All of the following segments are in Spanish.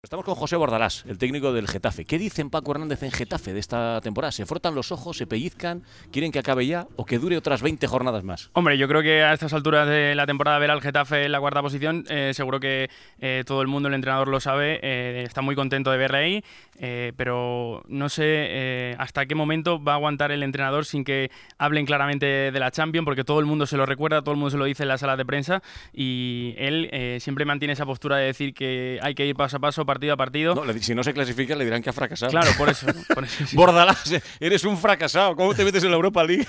Estamos con José Bordalás, el técnico del Getafe. ¿Qué dicen Paco Hernández en Getafe de esta temporada? ¿Se frotan los ojos, se pellizcan, quieren que acabe ya o que dure otras 20 jornadas más? Hombre, yo creo que a estas alturas de la temporada ver al Getafe en la cuarta posición, eh, seguro que eh, todo el mundo, el entrenador lo sabe, eh, está muy contento de verle ahí, pero no sé hasta qué momento va a aguantar el entrenador sin que hablen claramente de la Champions, porque todo el mundo se lo recuerda, todo el mundo se lo dice en la sala de prensa y él siempre mantiene esa postura de decir que hay que ir paso a paso partido a partido. si no se clasifica, le dirán que ha fracasado. Claro, por eso. Bordalás, eh, eres un fracasado. ¿Cómo te metes en la Europa League?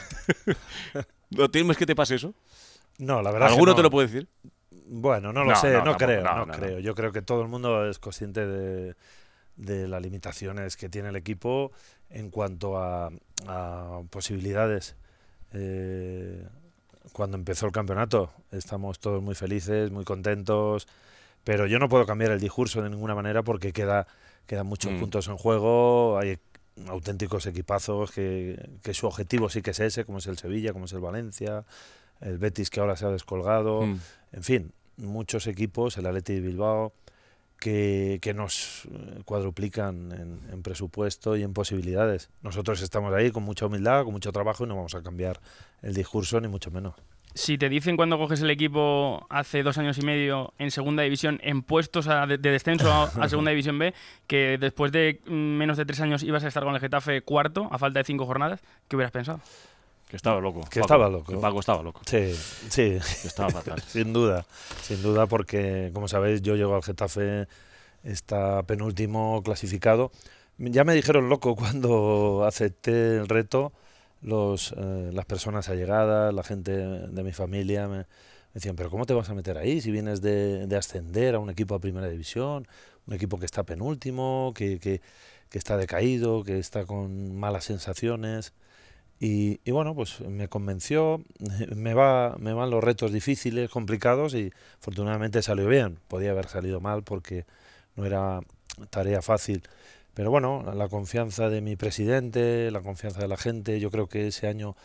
¿No tienes que te pase eso? No, la verdad. ¿Alguno que te lo puede decir? Bueno, no lo sé, no, creo, no, creo. Yo creo que todo el mundo es consciente de, las limitaciones que tiene el equipo en cuanto a, posibilidades. Eh, cuando empezó el campeonato, estamos todos muy felices, muy contentos. Pero yo no puedo cambiar el discurso de ninguna manera porque queda, quedan muchos mm. puntos en juego, hay auténticos equipazos que, que, su objetivo sí que es ese, como es el Sevilla, como es el Valencia, el Betis que ahora se ha descolgado, mm. en fin, muchos equipos, el Atleti de Bilbao, que, que nos eh, cuadruplican en, presupuesto y en posibilidades. Nosotros estamos ahí con mucha humildad, con mucho trabajo y no vamos a cambiar el discurso, ni mucho menos si te dicen cuando coges el equipo hace dos años y medio en segunda división, en puestos de, descenso a, segunda división B, que después de mm, menos de tres años ibas a estar con el Getafe cuarto, a falta de cinco jornadas, ¿qué hubieras pensado? Que estaba loco. Que estaba loco. Que Paco estaba loco. Sí, sí. estaba fatal. sin duda, sin duda, porque como sabéis, yo llego al Getafe, está penúltimo clasificado. Ya me dijeron loco cuando acepté el reto los, eh, las personas allegadas, la gente de mi familia, me, decían, pero ¿cómo te vas a meter ahí si vienes de, de, ascender a un equipo a primera división, un equipo que está penúltimo, que, que, que está decaído, que está con malas sensaciones? Y, y, bueno, pues me convenció, me, va, me van los retos difíciles, complicados y afortunadamente salió bien. Podía haber salido mal porque no era tarea fácil pero bueno, la confianza de mi presidente, la confianza de la gente, yo creo que ese año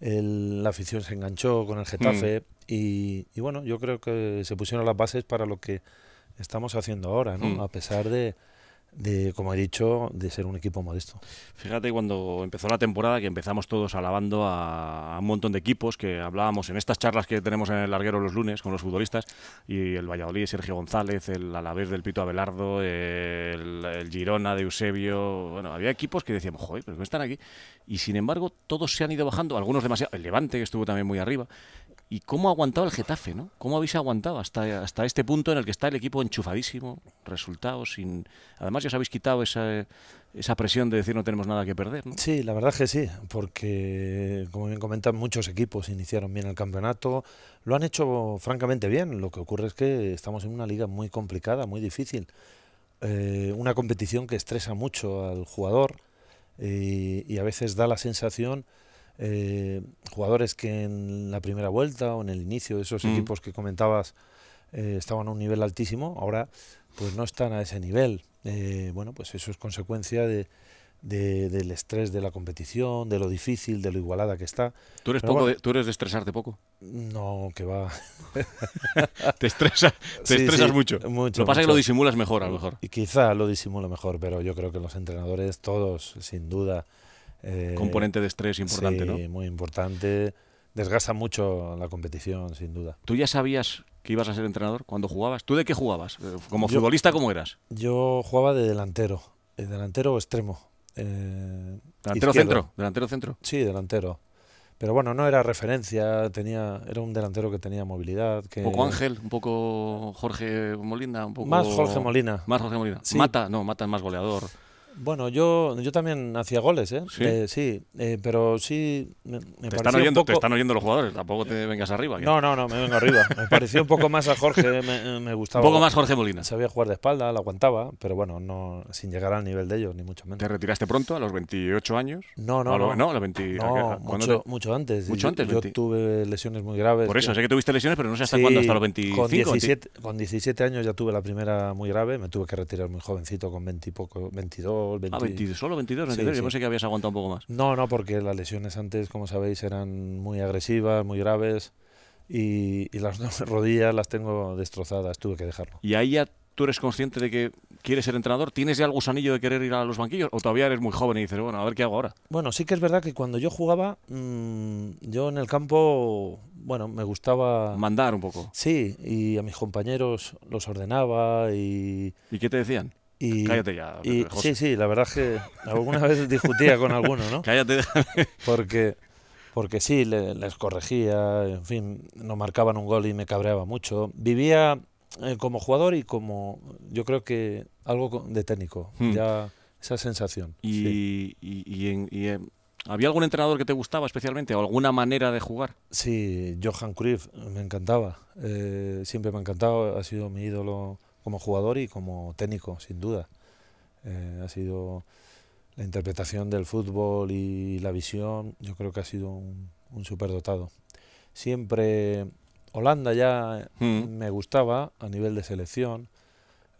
la afición se enganchó con el Getafe mm. y, bueno, yo creo que se pusieron las bases para lo que estamos haciendo ahora, ¿no? Mm. A pesar de, de, como he dicho, de ser un equipo modesto. Fíjate cuando empezó la temporada que empezamos todos alabando a, un montón de equipos que hablábamos en estas charlas que tenemos en el larguero los lunes con los futbolistas y el Valladolid, Sergio González, el Alavés del Pito Abelardo, el, Girona de Eusebio, bueno, había equipos que decíamos, joder, pero no están aquí y sin embargo todos se han ido bajando, algunos demasiado, el Levante que estuvo también muy arriba y cómo ha aguantado el Getafe, ¿no? ¿Cómo habéis aguantado hasta, hasta este punto en el que está el equipo enchufadísimo, resultados, sin... además ya os habéis quitado esa, esa presión de decir no tenemos nada que perder, Sí, la verdad es que sí, porque como bien comentan, muchos equipos iniciaron bien el campeonato, lo han hecho francamente bien, lo que ocurre es que estamos en una liga muy complicada, muy difícil, eh, una competición que estresa mucho al jugador eh, y a veces da la sensación eh, jugadores que en la primera vuelta o en el inicio de esos mm. equipos que comentabas eh, estaban a un nivel altísimo, ahora pues no están a ese nivel. Eh, bueno, pues eso es consecuencia de, del estrés de la competición, de lo difícil, de lo igualada que está. ¿Tú eres, de, ¿tú eres de estresarte poco? No, que va. te estresas, te estresas mucho. Lo que pasa es que lo disimulas mejor, a lo mejor. Y quizá lo disimulo mejor, pero yo creo que los entrenadores, todos, sin duda, eh, Componente de estrés importante, ¿no? Sí, muy importante. Desgasta mucho la competición, sin duda. ¿Tú ya sabías que ibas a ser entrenador cuando jugabas? ¿Tú de qué jugabas? Eh, ¿Como futbolista cómo eras? Yo jugaba de delantero, eh, delantero extremo. ¿Delantero centro? ¿Delantero centro? Sí, delantero. Pero bueno, no era referencia, tenía, era un delantero que tenía movilidad. Un poco Ángel, un poco Jorge Molina, Más Jorge Molina. Más Jorge Molina. Mata, no, Mata más goleador. Bueno, yo, yo también hacía goles, ¿eh? Sí, eh, pero sí te están oyendo, Te están oyendo los jugadores, tampoco te vengas arriba. No, no, no, me vengo arriba. Me pareció un poco más a Jorge, me, gustaba. Un poco más Jorge Molina. Sabía jugar de espalda, la aguantaba, pero bueno, no sin llegar al nivel de ellos, ni mucho menos. ¿Te retiraste pronto, a los 28 años? No, no, no. a los mucho, antes. Mucho antes. Yo, tuve lesiones muy graves. Por eso, sé que tuviste lesiones, pero no sé hasta cuándo, hasta los 25. Con 17, años ya tuve la primera muy grave, me tuve que retirar muy jovencito, con 20 y 22 22, solo 22, ah, 23. Yo que habías aguantado un poco más. No, no, porque las lesiones antes, como sabéis, eran muy agresivas, muy graves. Y, las dos rodillas las tengo destrozadas, tuve que dejarlo. Y ahí ya tú eres consciente de que quieres ser entrenador? ¿Tienes ya algún gusanillo de querer ir a los banquillos? ¿O todavía eres muy joven y dices, bueno, a ver qué hago ahora? Bueno, sí que es verdad que cuando yo jugaba, mm, yo en el campo, bueno, me gustaba... Mandar un poco. Sí, y a mis compañeros los ordenaba y... ¿Y qué te decían? Y, Cállate ya. sí, sí, la verdad es que alguna vez discutía con algunos ¿no? Cállate. porque, porque sí, les corregía, en fin, no marcaban un gol y me cabreaba mucho. Vivía eh, como jugador y como, yo creo que algo de técnico, hmm. ya esa sensación. Y, ¿Había algún entrenador que te gustaba especialmente o alguna manera de jugar? Sí, Johan Cruyff me encantaba, eh, siempre me ha encantado, ha sido mi ídolo como jugador y como técnico, sin duda. Eh, ha sido la interpretación del fútbol y la visión, yo creo que ha sido un, superdotado. Siempre Holanda ya mm. me gustaba a nivel de selección,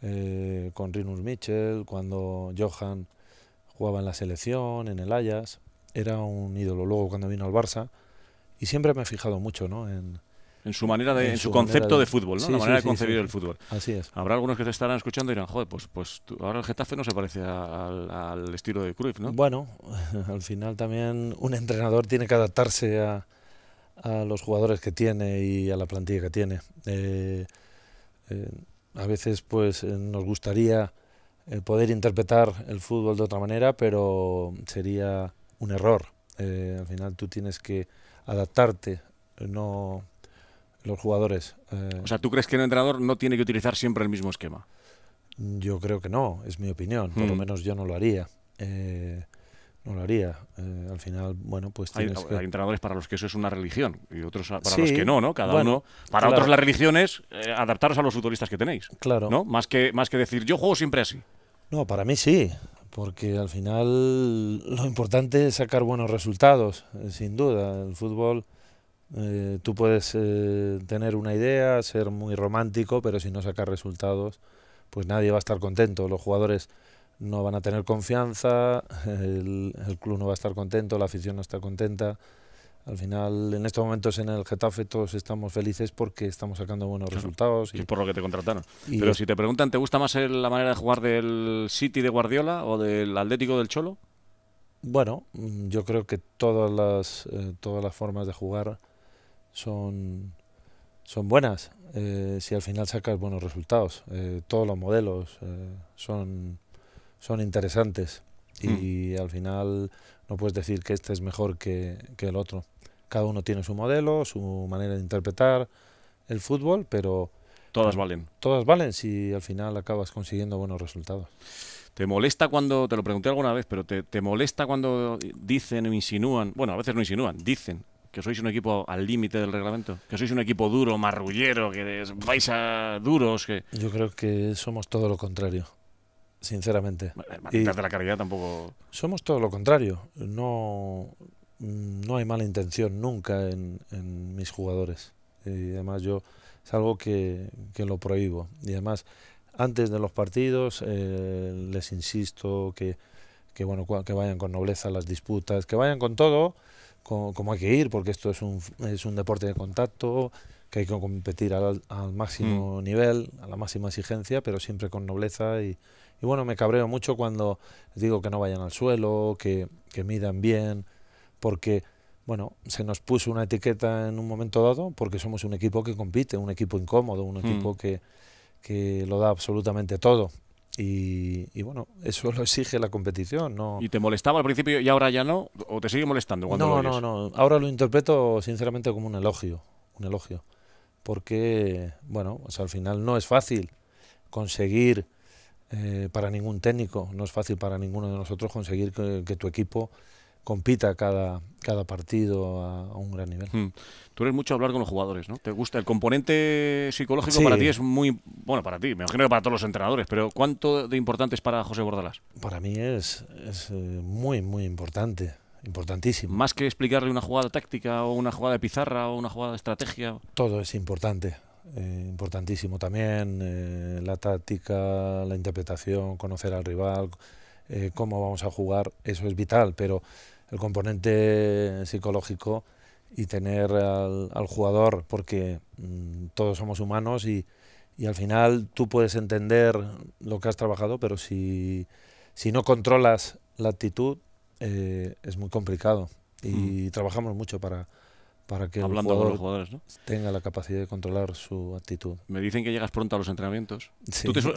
eh, con Rinus Mitchell, cuando Johan jugaba en la selección, en el Ajax, era un ídolo. Luego cuando vino al Barça, y siempre me he fijado mucho ¿no? en, en su manera de, su, concepto de... fútbol, ¿no? la manera de concebir el fútbol. Así es. Habrá algunos que te estarán escuchando y dirán, joder, pues, pues ahora el Getafe no se parece al, estilo de Cruyff, ¿no? Bueno, al final también un entrenador tiene que adaptarse a, los jugadores que tiene y a la plantilla que tiene. Eh, eh, a veces, pues, eh, nos gustaría poder interpretar el fútbol de otra manera, pero sería un error. al final tú tienes que adaptarte, no los jugadores. o eh. sea, ¿tú crees que el entrenador no tiene que utilizar siempre el mismo esquema? Yo creo que no, es mi opinión. Por lo mm. menos yo no lo haría. Eh, no lo haría. Eh, al final, bueno, pues tienes hay, entrenadores para los que eso es una religión y otros para los que no, ¿no? Cada uno. Para otros la religión es adaptaros a los futbolistas que tenéis. Claro. ¿No? Más que, más que decir, yo juego siempre así. No, para mí sí. Porque al final lo importante es sacar buenos resultados, sin duda. El fútbol eh, tú puedes eh, tener una idea, ser muy romántico, pero si no sacas resultados, pues nadie va a estar contento. Los jugadores no van a tener confianza, el, club no va a estar contento, la afición no está contenta. Al final, en estos momentos en el Getafe todos estamos felices porque estamos sacando buenos resultados. Y es por lo que te contrataron. Pero si te preguntan, ¿te gusta más la manera de jugar del City de Guardiola o del Atlético del Cholo? Bueno, mm, yo creo que todas las, eh, todas las formas de jugar son, son buenas eh, si al final sacas buenos resultados. Eh, todos los modelos eh, son, son interesantes y mm. al final no puedes decir que este es mejor que, el otro. Cada uno tiene su modelo, su manera de interpretar el fútbol, pero... Todas valen. Todas valen si al final acabas consiguiendo buenos resultados. ¿Te molesta cuando, te lo pregunté alguna vez, pero te, te molesta cuando dicen o insinúan, bueno, a veces no insinúan, dicen que sois un equipo al límite del reglamento, que sois un equipo duro, marrullero, que vais a duros. Que... Yo creo que somos todo lo contrario, sinceramente. Y de la caridad tampoco. Somos todo lo contrario. No, mm, no hay mala intención nunca en, en mis jugadores. Y además yo es algo que, que lo prohíbo. Y además antes de los partidos eh, les insisto que, que, bueno, que vayan con nobleza las disputas, que vayan con todo cómo hay que ir, porque esto es un, es un deporte de contacto, que hay que competir al, máximo mm. nivel, a la máxima exigencia, pero siempre con nobleza. Y, bueno, me cabreo mucho cuando digo que no vayan al suelo, que, que, midan bien, porque, bueno, se nos puso una etiqueta en un momento dado, porque somos un equipo que compite, un equipo incómodo, un mm. equipo que, que lo da absolutamente todo. Y, bueno, eso lo exige la competición. ¿no? ¿Y te molestaba al principio y ahora ya no? ¿O te sigue molestando cuando No, no, no. Ahora lo interpreto sinceramente como un elogio. Un elogio. Porque, bueno, al final no es fácil conseguir eh, para ningún técnico, no es fácil para ninguno de nosotros conseguir que tu equipo compita cada, cada partido a, un gran nivel. Hmm. Tú eres mucho a hablar con los jugadores, ¿no? ¿Te gusta? El componente psicológico para ti es muy. Bueno, para ti, me imagino que para todos los entrenadores, pero ¿cuánto de importante es para José Bordalás? Para mí es, es eh, muy, muy importante. Importantísimo. Más que explicarle una jugada táctica o una jugada de pizarra o una jugada de estrategia. Todo es importante. Eh, importantísimo también. Eh, la táctica, la interpretación, conocer al rival, cómo vamos a jugar, eso es vital, pero el componente psicológico y tener al, jugador, porque mm, todos somos humanos y, al final tú puedes entender lo que has trabajado, pero si, si no controlas la actitud, eh, es muy complicado. Y mm. trabajamos mucho para, para que Hablando el jugador los jugadores, ¿no? tenga la capacidad de controlar su actitud. Me dicen que llegas pronto a los entrenamientos.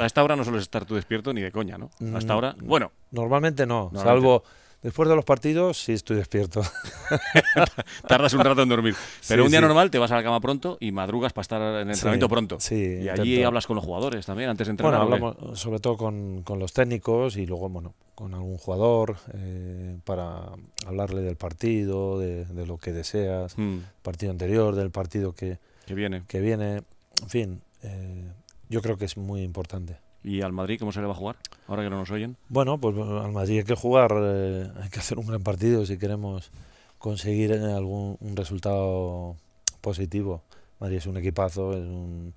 a esta hora no sueles estar tú despierto ni de coña, ¿no? Mm, Hasta ahora, bueno. Normalmente no, salvo Después de los partidos, sí estoy despierto. Tardas un rato en dormir. Pero un día normal te vas a la cama pronto y madrugas para estar en el entrenamiento pronto. Sí, y allí hablas con los jugadores también antes de entrenar. Bueno, hablamos sobre todo con, los técnicos y luego bueno, con algún jugador eh, para hablarle del partido, de, lo que deseas, mm. partido anterior, del partido que, viene. que viene. En fin, eh, yo creo que es muy importante. ¿Y al Madrid cómo se le va a jugar? Ahora que no nos oyen. Bueno, pues eh, al Madrid hay que jugar, eh, hay que hacer un gran partido si queremos conseguir eh, algún un resultado positivo. Madrid es un equipazo, es un,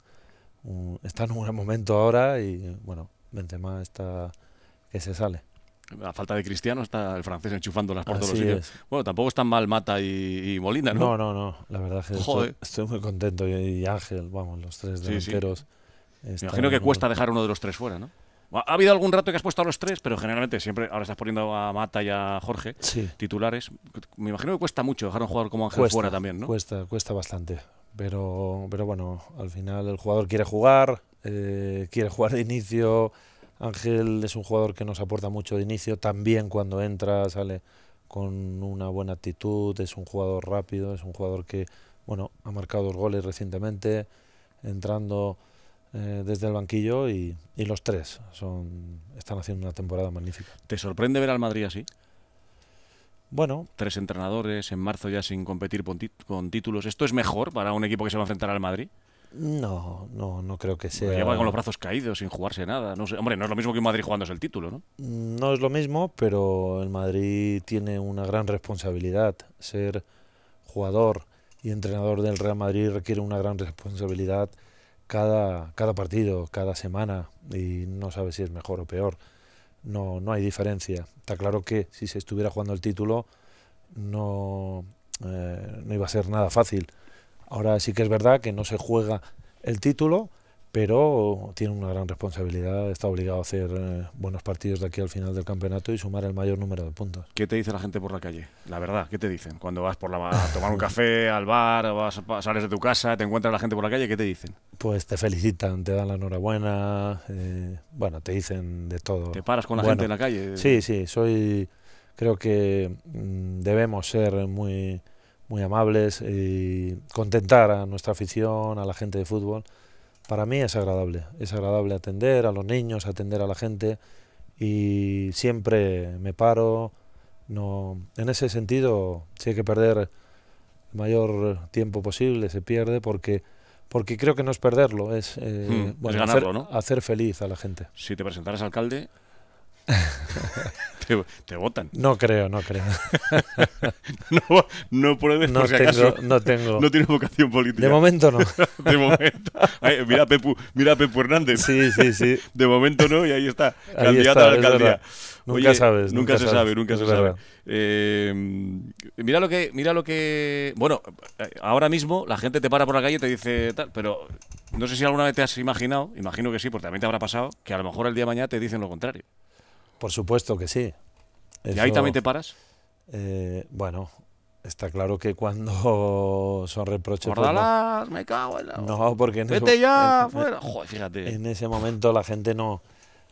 está en un buen momento ahora y bueno, Benzema está que se sale. A falta de Cristiano está el francés enchufándolas por todos los sitios. Bueno, tampoco están mal Mata y, Molina, ¿no? No, no, no. La verdad es que estoy, muy contento. Y, Ángel, vamos, los tres delanteros. Me imagino que cuesta dejar uno de los tres fuera, ¿no? Ha habido algún rato que has puesto a los tres, pero generalmente siempre ahora estás poniendo a Mata y a Jorge titulares. Me imagino que cuesta mucho dejar a un jugador como Ángel fuera también, ¿no? Cuesta, cuesta bastante. Pero, pero bueno, al final el jugador quiere jugar, eh, quiere jugar de inicio. Ángel es un jugador que nos aporta mucho de inicio. También cuando entra sale con una buena actitud. Es un jugador rápido, es un jugador que bueno ha marcado dos goles recientemente, entrando eh, desde el banquillo y, los tres son, están haciendo una temporada magnífica. ¿Te sorprende ver al Madrid así? Bueno. Tres entrenadores en marzo ya sin competir con, títulos. ¿Esto es mejor para un equipo que se va a enfrentar al Madrid? No, no, no creo que sea. Lleva con los brazos caídos, sin jugarse nada. No Hombre, no es lo mismo que un Madrid jugándose el título, ¿no? No es lo mismo, pero el Madrid tiene una gran responsabilidad. Ser jugador y entrenador del Real Madrid requiere una gran responsabilidad cada, partido, cada semana, y no sabe si es mejor o peor. No, no hay diferencia. Está claro que si se estuviera jugando el título, no, eh, no iba a ser nada fácil. Ahora sí que es verdad que no se juega el título, pero tiene una gran responsabilidad, está obligado a hacer eh, buenos partidos de aquí al final del campeonato y sumar el mayor número de puntos. ¿Qué te dice la gente por la calle? La verdad, ¿qué te dicen? Cuando vas por la, a tomar un café, al bar, vas, sales de tu casa, te encuentras la gente por la calle, ¿qué te dicen? Pues te felicitan, te dan la enhorabuena, eh, bueno, te dicen de todo. ¿Te paras con la gente en la calle? Sí, sí, soy, creo que mm, debemos ser muy, muy amables y contentar a nuestra afición, a la gente de fútbol para mí es agradable. Es agradable atender a los niños, atender a la gente y siempre me paro. No, en ese sentido, si hay que perder el mayor tiempo posible, se pierde porque porque creo que no es perderlo, es, eh, hmm, hacer, hacer feliz a la gente. Si te presentaras alcalde, te, votan. No creo, no creo. no, no por si No tengo. No tiene vocación política. De momento no. de momento. mira, a Pepu, mira Hernández. Sí, sí, sí. De momento no, y ahí está. Ahí a la alcaldía. Nunca sabes. Nunca, se sabe, nunca se sabe. Eh, mira lo que, mira lo que. Bueno, eh, ahora mismo la gente te para por la calle y te dice tal, pero no sé si alguna vez te has imaginado, imagino que sí, porque también te habrá pasado, que a lo mejor el día de mañana te dicen lo contrario. Por supuesto que sí. ¿Y ahí también te paras? Eh, bueno, está claro que cuando son reproches. Pues me cago en la. No, porque en Vete ya, fuera. Joder, fíjate. En ese momento la gente no,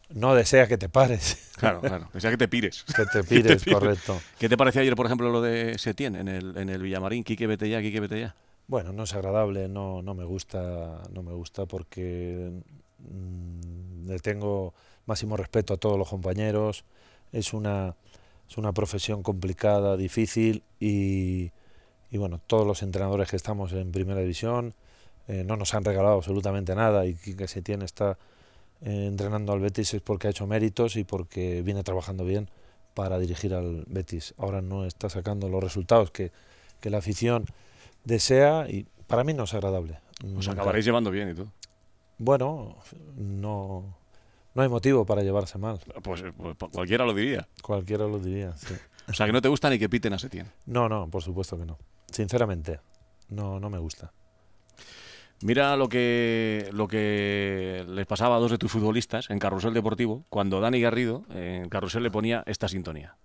no desea que te pares. Claro, claro. Desea que te pires. Que te pires, correcto. ¿Qué te pareció ayer, por ejemplo, lo de Setién en el, en el Villamarín? Quique, vete ya, Quique, vete ya. Bueno, no es agradable, no, no me gusta, no me gusta porque mm, le tengo máximo respeto a todos los compañeros. Es una, es una profesión complicada, difícil y, bueno, todos los entrenadores que estamos en primera división eh, no nos han regalado absolutamente nada y que se tiene está eh, entrenando al Betis es porque ha hecho méritos y porque viene trabajando bien para dirigir al Betis. Ahora no está sacando los resultados que, que la afición desea y para mí no es agradable. Os acabaréis llevando bien y todo. Bueno, no, no hay motivo para llevarse mal. Pues, eh, pues, pues, cualquiera lo diría. Cualquiera lo diría, sí. O sea, que no te gusta ni que piten a Setién. No, no, por supuesto que no. Sinceramente, no, no me gusta. Mira lo que, lo que les pasaba a dos de tus futbolistas en Carrusel Deportivo, cuando Dani Garrido en Carrusel le ponía esta sintonía.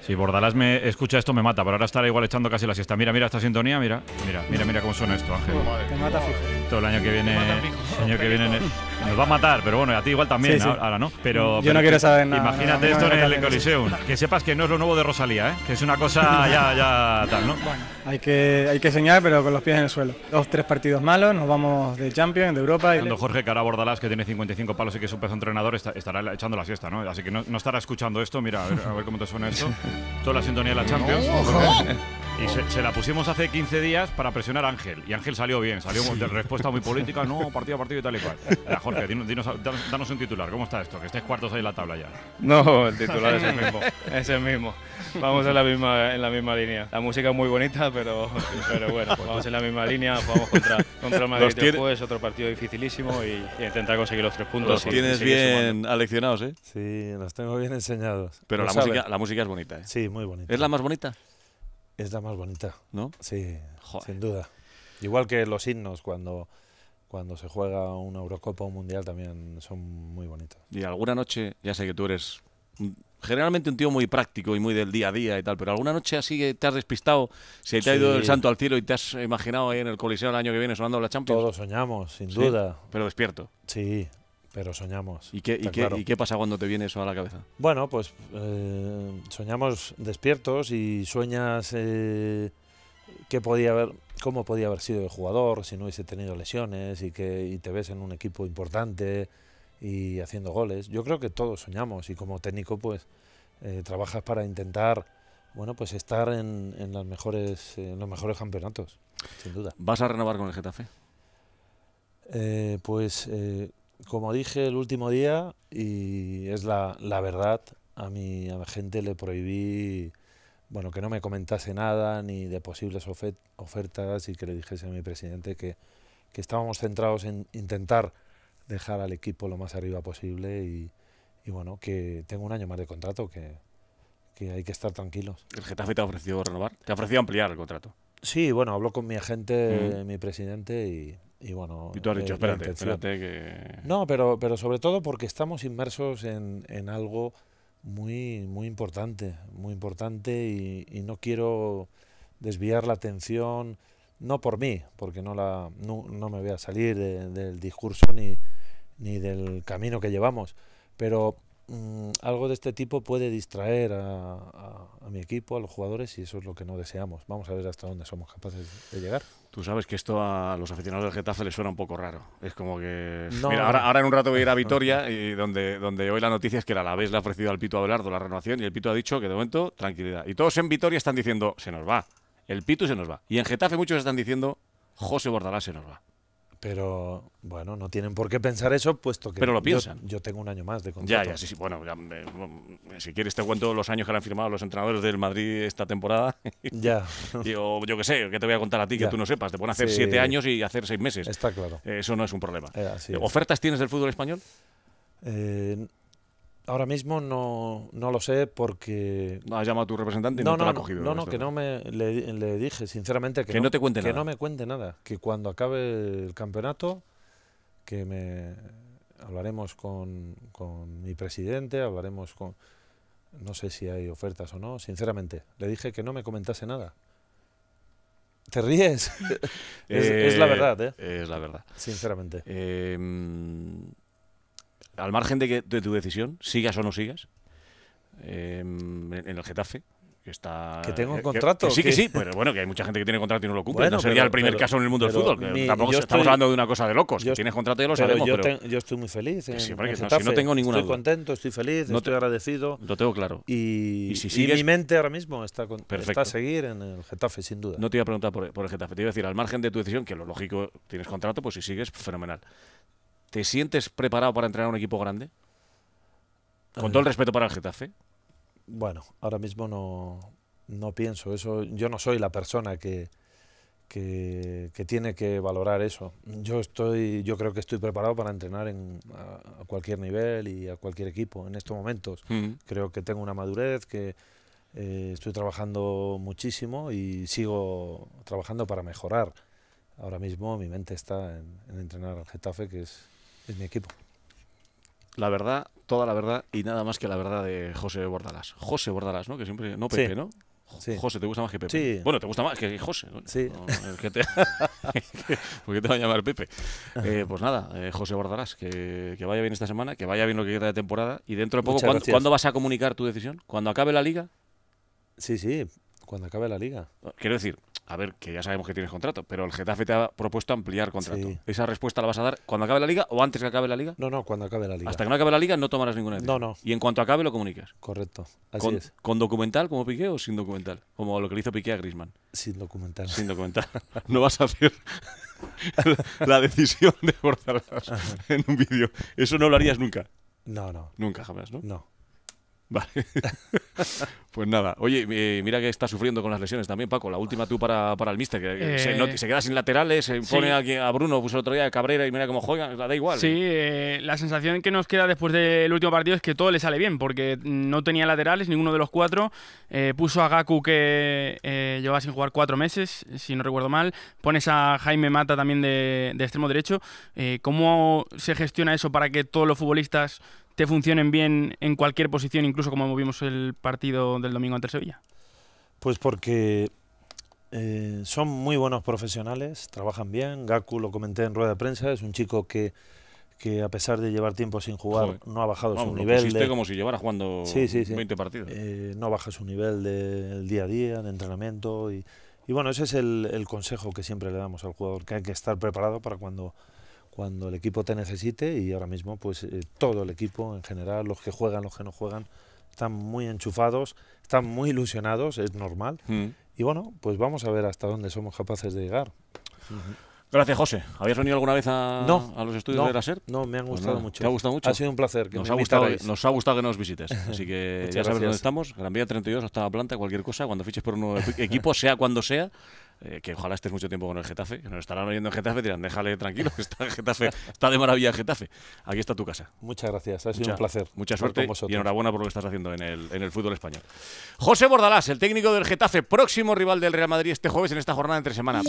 Si Bordalás me escucha esto me mata, pero ahora estará igual echando casi la siesta. Mira, mira esta sintonía, mira, mira, mira, mira cómo suena esto, Ángel. Te mata fijo. Todo el año que viene, el año que viene, Nos va a matar, pero bueno, a ti igual también, Ahora, no. Pero, Yo no quiero saber nada. Imagínate esto en el Coliseum. Que sepas que no es lo nuevo de Rosalía, ¿eh? que es una cosa ya, ya tal, ¿no? Bueno, hay que, hay que señalar pero con los pies en el suelo. Dos, tres partidos malos, nos vamos de Champions, de Europa. Y... Cuando Jorge Cara Bordalás, que tiene 55 palos y que es un pez entrenador, estará echando la siesta, ¿no? Así que no, estará escuchando esto. Mira, a ver, cómo te suena esto. Toda la sintonía de la Champions. Y se, la pusimos hace 15 días para presionar a Ángel. Y Ángel salió bien, salió de respuesta muy política. No, partido a partido y tal y cual. Jorge, danos un titular. ¿Cómo está esto? Que estés cuartos ahí en la tabla ya. No, el titular es el mismo. Es el mismo. Vamos en la misma, en la misma línea. La música es muy bonita, pero, pero bueno, vamos en la misma línea. Vamos contra, contra Madrid después. Otro partido dificilísimo y, intentar conseguir los tres puntos. Los tienes bien aleccionados, ¿eh? Sí, los tengo bien enseñados. Pero la música, la música, es bonita, ¿eh? Sí, muy bonita. ¿Es la más bonita? Es la más bonita. ¿No? Sí, sin duda. Igual que los himnos cuando, cuando se juega una Eurocopa o un Mundial también son muy bonitos. Y alguna noche, ya sé que tú eres generalmente un tío muy práctico y muy del día a día y tal, pero alguna noche así que te has despistado, si te ha ido el santo al cielo y te has imaginado ahí en el Coliseo el año que viene sonando la Champions. Todos soñamos, sin duda. Pero despierto. Sí, pero soñamos. ¿Y qué, y, qué, pasa cuando te viene eso a la cabeza? Bueno, pues eh, soñamos despiertos y sueñas eh, qué podía haber, cómo podía haber sido el jugador si no hubiese tenido lesiones y que te ves en un equipo importante y haciendo goles. Yo creo que todos soñamos y como técnico pues eh, trabajas para intentar bueno pues estar en, las mejores en los mejores campeonatos sin duda. ¿Vas a renovar con el Getafe? pues como dije el último día, y es la, la verdad, a, mi, a gente le prohibí bueno, que no me comentase nada ni de posibles ofertas y que le dijese a mi presidente que, que estábamos centrados en intentar dejar al equipo lo más arriba posible y, bueno, que tengo un año más de contrato, que, que, hay que estar tranquilos. ¿El Getafe te ha ofrecido renovar? ¿Te ha ofrecido ampliar el contrato? Sí, bueno, hablo con mi agente, mm. mi presidente y, y tú has eh, dicho, espérate, espérate No, pero, pero sobre todo porque estamos inmersos en, algo muy, muy importante, muy importante y, no quiero desviar la atención, no por mí, porque no, la, no, me voy a salir del discurso ni, ni del camino que llevamos, pero Mm, algo de este tipo puede distraer a, mi equipo, a los jugadores, y eso es lo que no deseamos. Vamos a ver hasta dónde somos capaces de llegar. Tú sabes que esto a los aficionados del Getafe les suena un poco raro. Es como que. Mira, ahora, en un rato voy a ir a Vitoria, y donde, donde hoy la noticia es que la vez le ha ofrecido al Pito Abelardo la renovación, y el Pito ha dicho que de momento tranquilidad. Y todos en Vitoria están diciendo, se nos va. El Pito se nos va. Y en Getafe muchos están diciendo, José Bordalás se nos va. Pero bueno, no tienen por qué pensar eso, puesto que Pero lo piensan. Yo, tengo un año más de contrato. Ya, ya, sí, sí. Eh, bueno, si quieres te cuento los años que han firmado los entrenadores del Madrid esta temporada. ya. yo, yo qué sé, ¿qué te voy a contar a ti que tú no sepas? Te pueden hacer siete años y hacer seis meses. Está claro. Eso no es un problema. Eh, ¿Ofertas tienes del fútbol español? Eh, Ahora mismo no, no lo sé porque... No, llamado a tu representante y no, te lo ha cogido. No, no, que no me... Le, dije sinceramente que, no, te cuente que no me cuente nada. Que cuando acabe el campeonato, que me... Hablaremos con, mi presidente, hablaremos con... No sé si hay ofertas o no, sinceramente. Le dije que no me comentase nada. ¿Te ríes? es, es, la eh, verdad, ¿eh? Es la verdad. Sinceramente. Eh, al margen de, que, de tu decisión, sigas o no sigas, eh, en, el Getafe, que está que tengo eh, un contrato sí que, sí pero bueno que hay mucha gente que tiene contrato y no lo cumple no sería el primer caso en el mundo del fútbol tampoco estamos hablando de una cosa de locos tienes contrato y lo sabemos yo pero yo estoy muy feliz en, tengo ninguna estoy contento estoy feliz estoy agradecido lo tengo claro y, mi mente ahora mismo está, con, está seguir en el Getafe sin duda no te iba a preguntar por, por el Getafe te iba a decir al margen de tu decisión que lo lógico tienes contrato pues si sigues fenomenal ¿Te sientes preparado para entrenar a un equipo grande? Con todo el respeto para el Getafe. Bueno, ahora mismo no, no pienso eso. Yo no soy la persona que, que, tiene que valorar eso. Yo estoy, yo creo que estoy preparado para entrenar en, a, cualquier nivel y a cualquier equipo en estos momentos. Creo que tengo una madurez, que eh, estoy trabajando muchísimo y sigo trabajando para mejorar. Ahora mismo mi mente está en entrenar al Getafe, que es es mi equipo. La verdad, toda la verdad y nada más que la verdad de José Bordalás. José Bordalás, ¿no? Que siempre. No, Pepe, ¿no? José, ¿te gusta más que Pepe? Bueno, ¿te gusta más que José? Sí. ¿Por qué te va a llamar Pepe? Eh, pues nada, eh, José Bordalás, que, vaya bien esta semana, que vaya bien lo que quiera de temporada. Y dentro de poco, ¿cuándo, ¿cuándo, vas a comunicar tu decisión? ¿Cuando acabe la liga? Sí, sí, cuando acabe la liga. Quiero decir, a ver, que ya sabemos que tienes contrato, pero el Getafe te ha propuesto ampliar contrato. ¿Esa respuesta la vas a dar cuando acabe la liga o antes que acabe la liga? No, no, cuando acabe la liga. Hasta que no acabe la liga no tomarás ninguna decisión. No, no. Y en cuanto acabe lo comunicas. Correcto. Así es. ¿Con documental como Piqué o sin documental? Como lo que le hizo Piqué a Grisman. Sin documental. Sin documental. no vas a hacer la decisión de forzarlas en un vídeo. Eso no lo harías nunca. No, no. Nunca jamás, ¿no? No. Vale. pues nada. Oye, eh, mira que está sufriendo con las lesiones también, Paco. La última tú para, el Mister, que eh, se, queda sin laterales, pone a, Bruno, puso el otro día a Cabrera y mira cómo juega, da igual. Sí, eh, la sensación que nos queda después del último partido es que todo le sale bien, porque no tenía laterales, ninguno de los cuatro. puso a Gaku que llevaba sin jugar cuatro meses, si no recuerdo mal. Pones a Jaime Mata también de extremo derecho. ¿Cómo se gestiona eso para que todos los futbolistas te funcionen bien en cualquier posición, incluso como vimos el partido del domingo ante Sevilla? Pues porque eh, son muy buenos profesionales, trabajan bien. Gaku lo comenté en rueda de prensa, es un chico que, que a pesar de llevar tiempo sin jugar, no ha bajado su nivel. De... como si llevara jugando 20 partidos. Eh, no baja su nivel del día a día, de entrenamiento. Y, y bueno, ese es el consejo que siempre le damos al jugador, que hay que estar preparado para cuando cuando el equipo te necesite y ahora mismo pues eh, todo el equipo en general, los que juegan, los que no juegan, están muy enchufados, están muy ilusionados, es normal. Mm. Y bueno, pues vamos a ver hasta dónde somos capaces de llegar. Gracias, José. ¿Habías venido alguna vez a, los estudios no, de la SER? No, me han pues gustado mucho. ¿Te ha gustado mucho? Ha sido un placer. Que nos, ha gustado, nos ha gustado que nos visites. Así que ya sabes dónde estamos. Gran Vía 32, La planta, cualquier cosa. Cuando fiches por un nuevo equipo, sea cuando sea, eh, que ojalá estés mucho tiempo con el Getafe, nos estarán oyendo en Getafe, dirán, déjale tranquilo, está, de maravilla Getafe. Aquí está tu casa. Muchas gracias, ha sido un placer. Mucha suerte y enhorabuena por lo que estás haciendo en el, en el fútbol español. José Bordalás, el técnico del Getafe, próximo rival del Real Madrid este jueves en esta jornada entre semana.